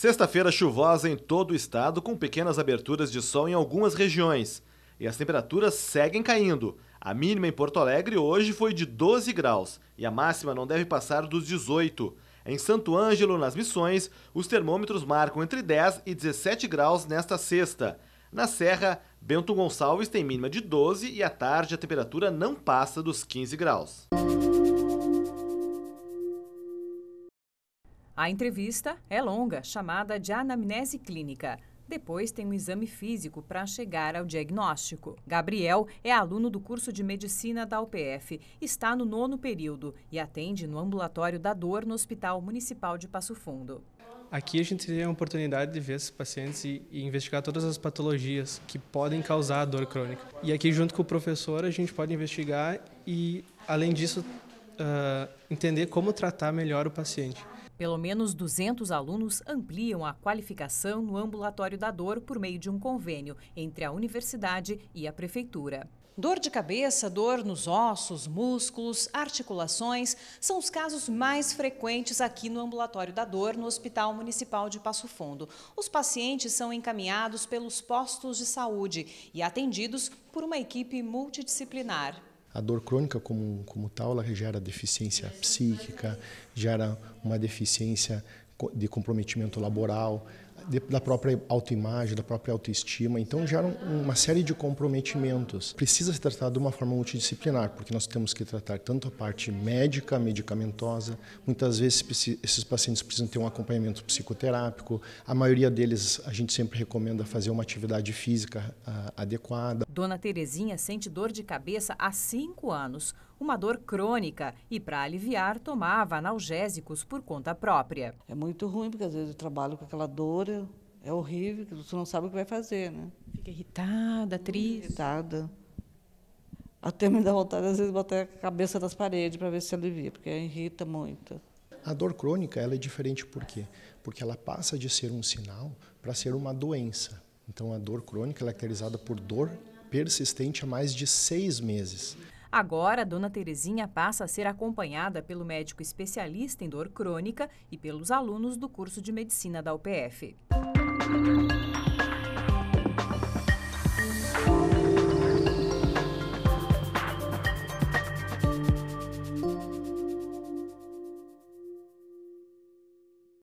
Sexta-feira chuvosa em todo o estado, com pequenas aberturas de sol em algumas regiões. E as temperaturas seguem caindo. A mínima em Porto Alegre hoje foi de 12 graus e a máxima não deve passar dos 18. Em Santo Ângelo, nas Missões, os termômetros marcam entre 10 e 17 graus nesta sexta. Na Serra, Bento Gonçalves tem mínima de 12 e à tarde a temperatura não passa dos 15 graus. A entrevista é longa, chamada de anamnese clínica. Depois tem um exame físico para chegar ao diagnóstico. Gabriel é aluno do curso de medicina da UPF, está no nono período e atende no ambulatório da dor no Hospital Municipal de Passo Fundo. Aqui a gente tem a oportunidade de ver esses pacientes e, e investigar todas as patologias que podem causar dor crônica. E aqui, junto com o professor, a gente pode investigar e, além disso, uh, entender como tratar melhor o paciente. Pelo menos 200 alunos ampliam a qualificação no ambulatório da dor por meio de um convênio entre a universidade e a prefeitura. Dor de cabeça, dor nos ossos, músculos, articulações são os casos mais frequentes aqui no ambulatório da dor no Hospital Municipal de Passo Fundo. Os pacientes são encaminhados pelos postos de saúde e atendidos por uma equipe multidisciplinar. A dor crônica, como, como tal, ela gera deficiência psíquica, gera uma deficiência de comprometimento laboral, de, da própria autoimagem, da própria autoestima. Então, geram uma série de comprometimentos. Precisa ser tratado de uma forma multidisciplinar, porque nós temos que tratar tanto a parte médica, medicamentosa, muitas vezes esses pacientes precisam ter um acompanhamento psicoterápico. A maioria deles, a gente sempre recomenda fazer uma atividade física ah, adequada. Dona Terezinha sente dor de cabeça há cinco anos, uma dor crônica, e para aliviar tomava analgésicos por conta própria. É muito ruim, porque às vezes eu trabalho com aquela dor, é horrível, que você não sabe o que vai fazer, né? Fica irritada, triste. Irritada. Até me dá vontade, às vezes, botar a cabeça nas paredes para ver se alivia, porque irrita muito. A dor crônica ela é diferente por quê? Porque ela passa de ser um sinal para ser uma doença. Então, a dor crônica é caracterizada por dor persistente há mais de seis meses. Agora, a dona Terezinha passa a ser acompanhada pelo médico especialista em dor crônica e pelos alunos do curso de medicina da UPF.